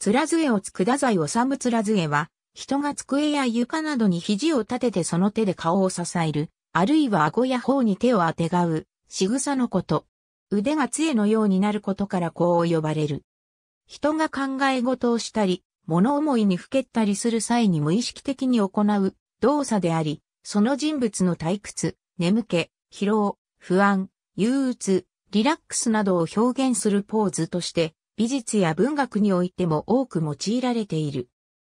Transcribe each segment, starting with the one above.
つらづえをつくだざいおさむつらづえは、人が机や床などに肘を立ててその手で顔を支える、あるいは顎や頬に手をあてがう、仕草のこと。腕が杖のようになることからこう呼ばれる。人が考え事をしたり、物思いにふけったりする際に無意識的に行う動作であり、その人物の退屈、眠気、疲労、不安、憂鬱、リラックスなどを表現するポーズとして美術や文学においても多く用いられている。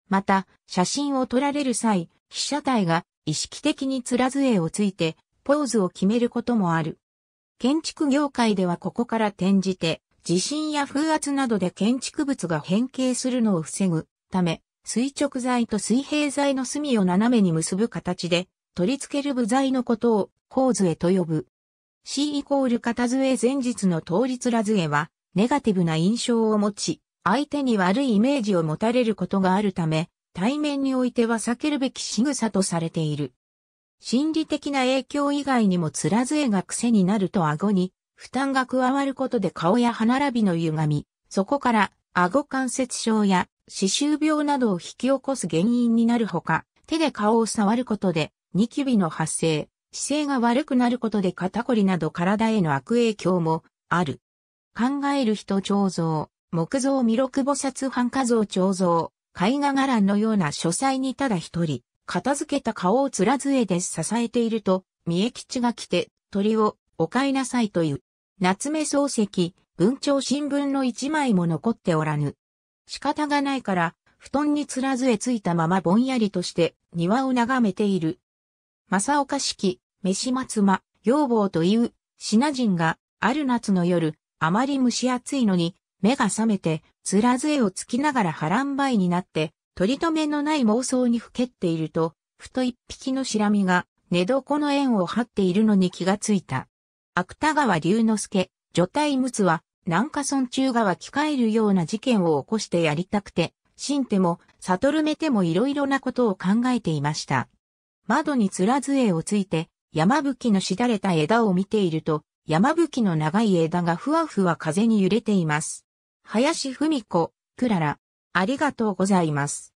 また、写真を撮られる際、被写体が意識的に面杖をついて、ポーズを決めることもある。建築業界ではここから転じて、地震や風圧などで建築物が変形するのを防ぐため、垂直材と水平材の隅を斜めに結ぶ形で、取り付ける部材のことを、構図へと呼ぶ。C イコール片杖前日の通り面杖は、ネガティブな印象を持ち、相手に悪いイメージを持たれることがあるため、対面においては避けるべき仕草とされている。心理的な影響以外にもつらずえが癖になると顎に負担が加わることで顔や歯並びの歪み、そこから顎関節症や歯周病などを引き起こす原因になるほか、手で顔を触ることでニキビの発生、姿勢が悪くなることで肩こりなど体への悪影響もある。考える人彫像、木造弥勒菩薩半家像彫像、絵画伽藍のような書斎にただ一人、片付けた顔を貫えで支えていると、三重吉が来て、鳥を、お買いなさいという。夏目漱石、文鳥新聞の一枚も残っておらぬ。仕方がないから、布団に貫えついたままぼんやりとして庭を眺めている。正岡式、飯松間、養坊という、品人が、ある夏の夜、あまり蒸し暑いのに、目が覚めて、つらずえをつきながら波乱ばいになって、取り留めのない妄想にふけっていると、ふと一匹のシラミが、寝床の縁を張っているのに気がついた。芥川龍之介、女体陸奥は、南下村中川機えるような事件を起こしてやりたくて、ん手も、悟るめてもいろいろなことを考えていました。窓につらずえをついて、山吹のしだれた枝を見ていると、山吹の長い枝がふわふわ風に揺れています。林文子、クララ、ありがとうございます。